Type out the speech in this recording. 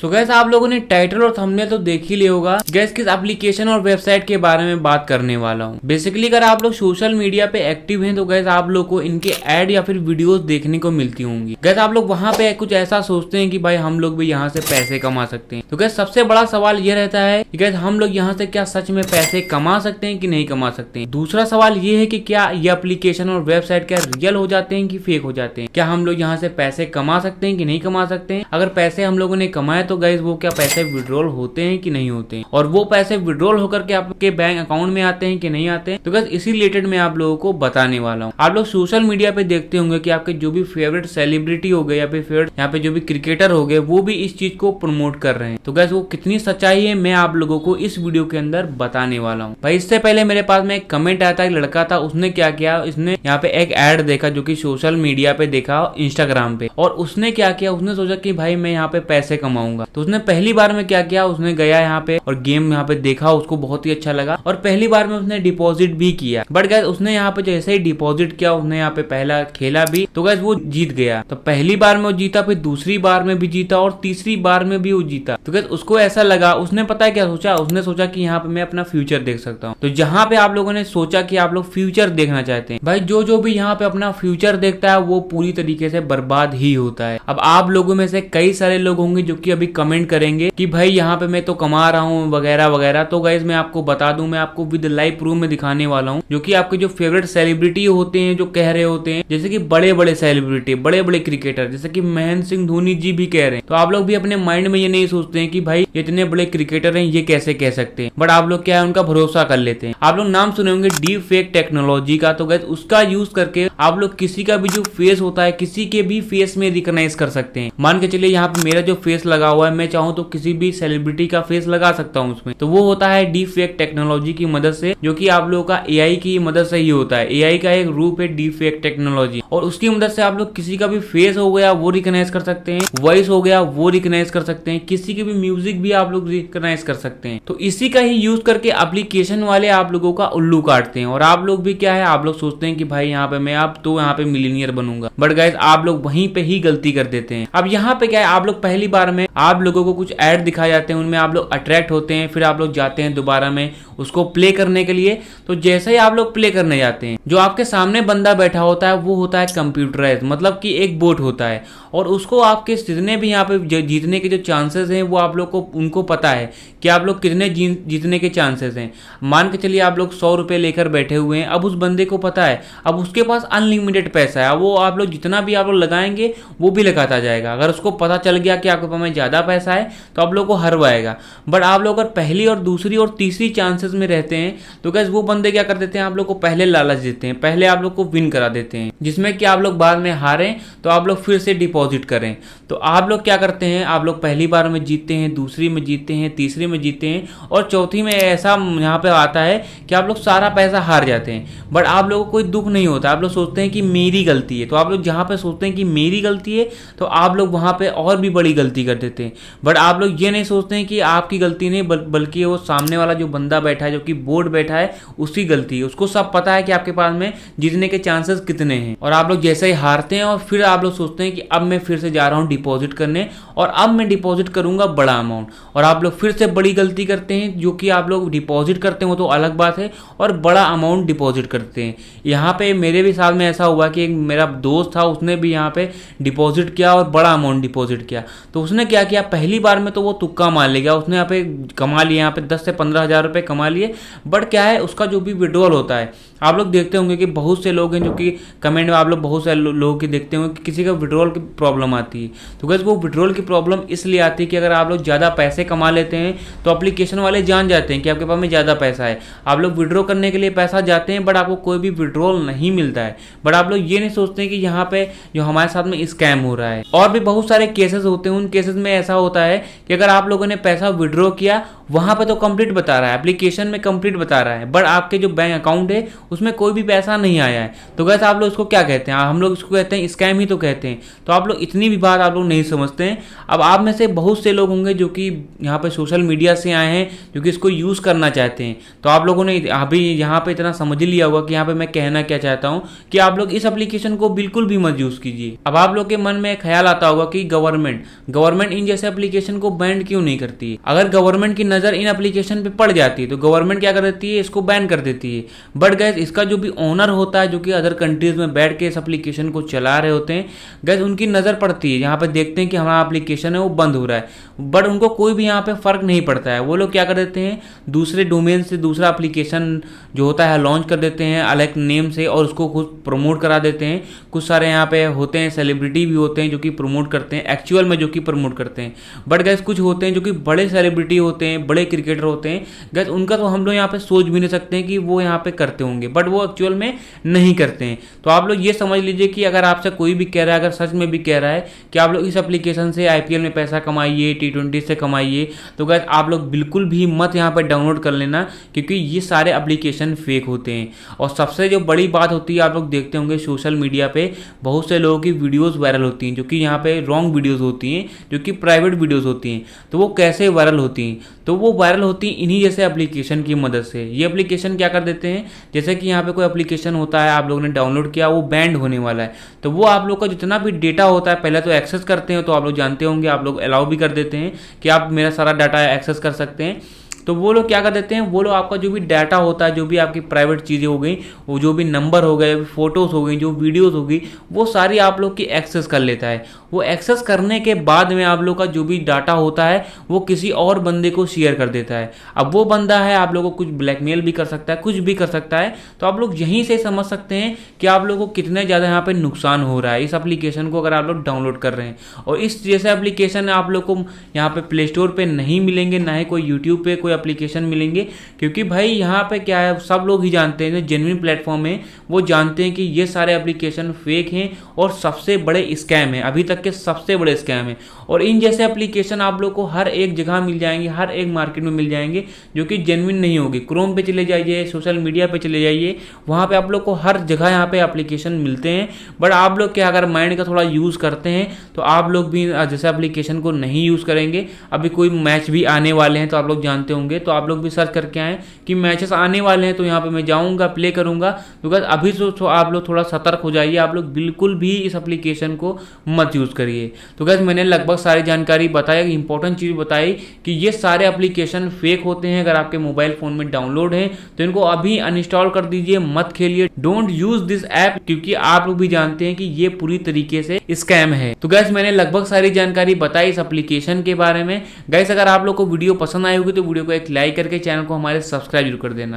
सो gas आप लोगों ने टाइटल और थंबनेल तो देख ही लिया होगा गैस किस एप्लीकेशन और वेबसाइट के बारे में बात करने वाला हूँ बेसिकली अगर आप लोग सोशल मीडिया पे एक्टिव हैं तो गैस आप लोग को इनके एड या फिर वीडियोस देखने को मिलती होंगी गैस आप लोग वहाँ पे कुछ ऐसा सोचते हैं कि भाई हम लोग भी यहाँ से पैसे कमा सकते हैं तो गैस सबसे बड़ा सवाल ये रहता है की गैस हम लोग यहाँ से क्या सच में पैसे कमा सकते हैं की नहीं कमा सकते हैं दूसरा सवाल ये है की क्या ये अप्लीकेशन और वेबसाइट क्या रियल हो जाते हैं की फेक हो जाते हैं क्या हम लोग यहाँ से पैसे कमा सकते हैं की नहीं कमा सकते हैं अगर पैसे हम लोगों ने कमाए है तो गैस वो क्या पैसे विड्रॉल होते हैं कि नहीं होते हैं और वो पैसे विड्रॉल होकर के आपके बैंक अकाउंट में आते हैं कि नहीं आते हैं तो गाइज इसी रिलेटेड मैं आप लोगों को बताने वाला हूँ आप लोग सोशल मीडिया पे देखते होंगे की आपके जो भी फेवरेट सेलिब्रिटी हो गए या फिर यहाँ पे जो भी क्रिकेटर हो गए वो भी इस चीज को प्रमोट कर रहे हैं तो गैस वो कितनी सच्चाई है मैं आप लोगों को इस वीडियो के अंदर बताने वाला हूँ भाई इससे पहले मेरे पास में एक कमेंट आया था एक लड़का था उसने क्या किया इसने यहाँ पे एक एड देखा जो की सोशल मीडिया पे देखा इंस्टाग्राम पे और उसने क्या किया उसने सोचा की भाई मैं यहाँ पे पैसे कमाऊँ जाऊंगा तो उसने पहली बार में क्या किया उसने गया यहाँ पे और गेम यहाँ पे देखा उसको बहुत ही अच्छा लगा और पहली बार में उसने डिपॉजिट भी किया बट गैस उसने यहाँ पे जैसे ही डिपॉजिट किया उसने यहाँ पे पहला खेला भी तो गैस वो जीत गया तो पहली बार में वो जीता फिर दूसरी बार में भी जीता और तीसरी बार में भी वो जीता तो गैस उसको ऐसा लगा उसने पता है क्या सोचा उसने सोचा की यहाँ पे मैं अपना फ्यूचर देख सकता हूँ तो जहाँ पे आप लोगों ने सोचा की आप लोग फ्यूचर देखना चाहते हैं भाई जो जो भी यहाँ पे अपना फ्यूचर देखता है वो पूरी तरीके से बर्बाद ही होता है अब आप लोगों में से कई सारे लोग होंगे जो की अभी भी कमेंट करेंगे कि भाई यहाँ पे मैं तो कमा रहा हूँ वगैरह वगैरह तो गाइज मैं आपको बता दू मैं आपको विद लाइव प्रूफ में दिखाने वाला हूँ जो की आपके जो फेवरेट सेलिब्रिटी होते हैं जो कह रहे होते हैं जैसे की बड़े बड़े सेलिब्रिटी बड़े बड़े क्रिकेटर जैसे की महेंद्र सिंह धोनी जी भी कह रहे हैं तो आप लोग भी अपने माइंड में ये नहीं सोचते हैं कि भाई इतने बड़े क्रिकेटर हैं ये कैसे कह सकते हैं बट आप लोग क्या है उनका भरोसा कर लेते हैं आप लोग नाम सुने होंगे डीप फेक टेक्नोलॉजी का तो गैस उसका यूज करके आप लोग किसी का भी जो फेस होता है किसी के भी फेस में रिकग्नाइज कर सकते हैं मान के चलिए यहाँ पे मेरा जो फेस लगा लगा हुआ है मैं चाहूँ तो किसी भी सेलिब्रिटी का फेस लगा सकता हूँ उसमें तो वो होता है डीप फेक टेक्नोलॉजी की मदद से जो कि आप लोगों का ए की मदद से ही होता है ए का एक रूप है डीप फेक टेक्नोलॉजी और उसकी मदद से आप लोग किसी का भी फेस हो गया वो रिकोगनाइज कर सकते हैं वॉइस हो गया वो रिकोगनाइज कर सकते हैं किसी की भी म्यूजिक भी आप लोग रिकोगनाइज कर सकते हैं तो इसी का ही यूज करके एप्लीकेशन वाले आप लोगों का उल्लू काटते हैं और आप लोग भी क्या है आप लोग सोचते हैं कि भाई यहाँ पे मैं आप तो यहाँ पे मिलीनियर बनूंगा बट गाइज आप लोग वहीं पे ही गलती कर देते हैं अब यहाँ पे क्या है आप लोग पहली बार में आप लोगों को कुछ ऐड दिखाए जाते हैं उनमें आप लोग अट्रैक्ट होते हैं फिर आप लोग जाते हैं दोबारा में उसको प्ले करने के लिए तो जैसे ही आप लोग प्ले करने जाते हैं जो आपके सामने बंदा बैठा होता है वो होता है कंप्यूटराइज मतलब कि एक बोट होता है और उसको आपके जितने भी यहाँ पे जीतने के जो चांसेस हैं वो आप लोग को उनको पता है कि आप लोग कितने जीतने के चांसेस हैं मान के चलिए आप लोग सौ रुपये लेकर बैठे हुए हैं अब उस बंदे को पता है अब उसके पास अनलिमिटेड पैसा है वो आप लोग जितना भी आप लोग लगाएंगे वो भी लगाता जाएगा अगर उसको पता चल गया कि आपके पास में ज़्यादा पैसा है तो आप लोग को हरवाएगा बट आप लोग अगर पहली और दूसरी और तीसरी चांसेस चांसेस में रहते हैं तो गैस वो बंदे क्या कर देते हैं आप लोग को पहले लालच देते हैं पहले आप लोग को विन करा देते हैं जिसमें कि आप लोग बाद में हारें तो आप लोग फिर से डिपॉजिट करें तो आप लोग क्या करते हैं आप लोग पहली बार में जीतते हैं दूसरी में जीतते हैं तीसरी में जीतते हैं और चौथी में ऐसा यहाँ पे आता है कि आप लोग सारा पैसा हार जाते हैं बट आप लोगों को कोई दुख नहीं होता आप लोग सोचते हैं कि मेरी गलती है तो आप लोग जहाँ पर सोचते हैं कि मेरी गलती है तो आप लोग वहाँ पर और भी बड़ी गलती कर देते हैं बट आप लोग ये नहीं सोचते हैं कि आपकी गलती नहीं बल्कि वो सामने वाला जो बंदा बैठा है जो कि बोर्ड बैठा है उसकी गलती है उसको सब पता है कि आपके पास में जीतने के चांसेस कितने हैं और आप लोग जैसे ही हारते हैं और फिर आप लोग सोचते हैं कि अब मैं फिर से जा रहा हूँ डिपॉजिट करने और अब मैं डिपॉजिट करूंगा बड़ा अमाउंट और आप लोग फिर से बड़ी गलती करते हैं जो कि आप लोग डिपॉजिट करते हो तो अलग बात है और बड़ा अमाउंट डिपॉजिट करते हैं यहाँ पे मेरे भी साथ में ऐसा हुआ कि एक मेरा दोस्त था उसने भी यहाँ पे डिपॉजिट किया और बड़ा अमाउंट डिपॉजिट किया तो उसने क्या किया पहली बार में तो वो तुक्का मार गया उसने यहाँ पे कमा लिया यहाँ पे दस से पंद्रह हज़ार रुपये कमा लिए बट क्या है उसका जो भी विड्रॉल होता है आप लोग देखते होंगे कि बहुत से लोग हैं जो कि कमेंट में आप लोग बहुत से लोगों की देखते होंगे कि किसी का विड्रॉल की प्रॉब्लम आती है तो गैस वो विड्रोल की प्रॉब्लम इसलिए आती है कि अगर आप लोग ज़्यादा पैसे कमा लेते हैं तो अप्लीकेशन वाले जान जाते हैं कि आपके पास में ज़्यादा पैसा है आप लोग विड्रो करने के लिए पैसा जाते हैं बट आपको कोई भी विड्रोल नहीं मिलता है बट आप लोग ये नहीं सोचते कि यहाँ पर जो हमारे साथ में स्कैम हो रहा है और भी बहुत सारे केसेस होते हैं उन केसेस में ऐसा होता है कि अगर आप लोगों ने पैसा विड्रॉ किया वहां पर तो कंप्लीट बता रहा है एप्लीकेशन में कंप्लीट बता रहा है बट आपके जो बैंक अकाउंट है उसमें कोई भी पैसा नहीं आया है तो गैस आप लोग इसको क्या कहते हैं हम लोग इसको कहते हैं स्कैम ही तो कहते हैं तो आप लोग इतनी भी बात आप आप लोग नहीं समझते हैं अब आप में से बहुत से लोग होंगे जो कि यहाँ पर सोशल मीडिया से आए हैं जो कि इसको यूज़ करना चाहते हैं तो आप लोगों ने अभी यहाँ पर इतना समझ लिया होगा कि यहाँ पर मैं कहना क्या चाहता हूँ कि आप लोग इस अप्लीकेशन को बिल्कुल भी मत यूज़ कीजिए अब आप लोग के मन में ख्याल आता होगा कि गवर्नमेंट गवर्नमेंट इन जैसे अप्लीकेशन को बैन क्यों नहीं करती है अगर गवर्नमेंट की नज़र इन अप्लीकेशन पर पड़ जाती है तो गवर्नमेंट क्या कर देती है इसको बैन कर देती है बट गैस इसका जो भी ओनर होता है जो कि अदर कंट्रीज में बैठ के इस एप्लीकेशन को चला रहे होते हैं गैस उनकी नज़र पड़ती है यहाँ पर पे देखते हैं कि हमारा एप्लीकेशन है वो बंद हो रहा है बट उनको कोई भी यहाँ पे फ़र्क नहीं पड़ता है वो लोग क्या कर देते हैं दूसरे डोमेन से दूसरा एप्लीकेशन जो होता है लॉन्च कर देते हैं अलग नेम से और उसको खुद प्रमोट करा देते हैं कुछ सारे यहाँ पे होते हैं सेलिब्रिटी भी होते हैं जो कि प्रमोट करते हैं एक्चुअल में जो कि प्रमोट करते हैं बट गैस कुछ होते हैं जो कि बड़े सेलिब्रिटी होते हैं बड़े क्रिकेटर होते हैं गैस उनका तो हम लोग यहाँ पे सोच भी नहीं सकते हैं कि वो यहाँ पे करते होंगे बट वो एक्चुअल में नहीं करते हैं तो आप लोग ये समझ लीजिए कि अगर आपसे कोई भी कह रहा है अगर सच में भी कह रहा है कि आप लोग इस एप्लीकेशन से आई में पैसा कमाइए टी से कमाइए तो गैस आप लोग बिल्कुल भी मत यहाँ पर डाउनलोड कर लेना क्योंकि ये सारे एप्लीकेशन फेक होते हैं और सबसे जो बड़ी बात होती है आप लोग देखते होंगे सोशल मीडिया पर बहुत से लोगों की वीडियोज़ वायरल होती हैं जो कि यहाँ पर रॉन्ग वीडियोज़ होती हैं जो कि प्राइवेट वीडियोज़ होती हैं तो वो कैसे वायरल होती हैं तो वो वायरल होती इन्हीं जैसे एप्लीकेशन की मदद से ये एप्लीकेशन क्या कर देते हैं जैसे कि यहाँ पे कोई एप्लीकेशन होता है आप लोगों ने डाउनलोड किया वो बैंड होने वाला है तो वो आप लोग का जितना भी डेटा होता है पहले तो एक्सेस करते हैं तो आप लोग जानते होंगे आप लोग अलाउ भी कर देते हैं कि आप मेरा सारा डाटा एक्सेस कर सकते हैं तो वो लोग क्या कर देते हैं वो लोग आपका जो भी डाटा होता है जो भी आपकी प्राइवेट चीज़ें हो गई वो जो भी नंबर हो गए फोटोज़ हो गई जो वीडियोज़ होगी वो सारी आप लोग की एक्सेस कर लेता है वो एक्सेस करने के बाद में आप लोग का जो भी डाटा होता है वो किसी और बंदे को शेयर कर देता है अब वो बंदा है आप लोग को कुछ ब्लैकमेल भी कर सकता है कुछ भी कर सकता है तो आप लोग यहीं से समझ सकते हैं कि आप लोग को कितने ज़्यादा यहाँ पर नुकसान हो रहा है इस अप्लीकेशन को अगर आप लोग डाउनलोड कर रहे हैं और इस जैसे अप्लीकेशन आप लोग को यहाँ पे प्ले स्टोर पर नहीं मिलेंगे ना ही कोई यूट्यूब पर कोई एप्लीकेशन मिलेंगे क्योंकि भाई यहाँ पे क्या है सब लोग ही जानते हैं जो जेनविन प्लेटफॉर्म है वो जानते हैं कि ये सारे एप्लीकेशन फेक हैं और सबसे बड़े स्कैम हैं अभी तक के सबसे बड़े स्कैम हैं और इन जैसे एप्लीकेशन आप लोग को हर एक जगह मिल जाएंगे हर एक मार्केट में मिल जाएंगे जो कि जेनविन नहीं होगी क्रोम पर चले जाइए सोशल मीडिया पर चले जाइए वहाँ पर आप लोग को हर जगह यहाँ पर एप्लीकेशन मिलते हैं बट आप लोग क्या अगर माइंड का थोड़ा यूज़ करते हैं तो आप लोग भी जैसे एप्लीकेशन को नहीं यूज़ करेंगे अभी कोई मैच भी आने वाले हैं तो आप लोग जानते होंगे होंगे तो आप लोग भी सर्च करके आएँ कि मैचेस आने वाले हैं तो यहाँ पर मैं जाऊँगा प्ले करूँगा बिकॉज अभी तो, तो आप लोग थोड़ा सतर्क हो जाइए आप लोग बिल्कुल भी इस अप्लीकेशन को मत यूज़ करिए तो गैस मैंने लगभग सारी जानकारी बताई इंपॉर्टेंट चीज़ बताई कि ये सारे अप्लीकेशन फेक होते हैं अगर आपके मोबाइल फ़ोन में डाउनलोड हैं तो इनको अभी अनइंस्टॉल कर दीजिए मत खेलिए डोंट यूज़ दिस ऐप क्योंकि आप लोग भी जानते हैं कि ये पूरी तरीके से स्कैम है तो गैस मैंने लगभग सारी जानकारी बताई इस एप्लीकेशन के बारे में गैस अगर आप लोग को वीडियो पसंद आई होगी तो वीडियो को एक लाइक करके चैनल को हमारे सब्सक्राइब जरूर कर देना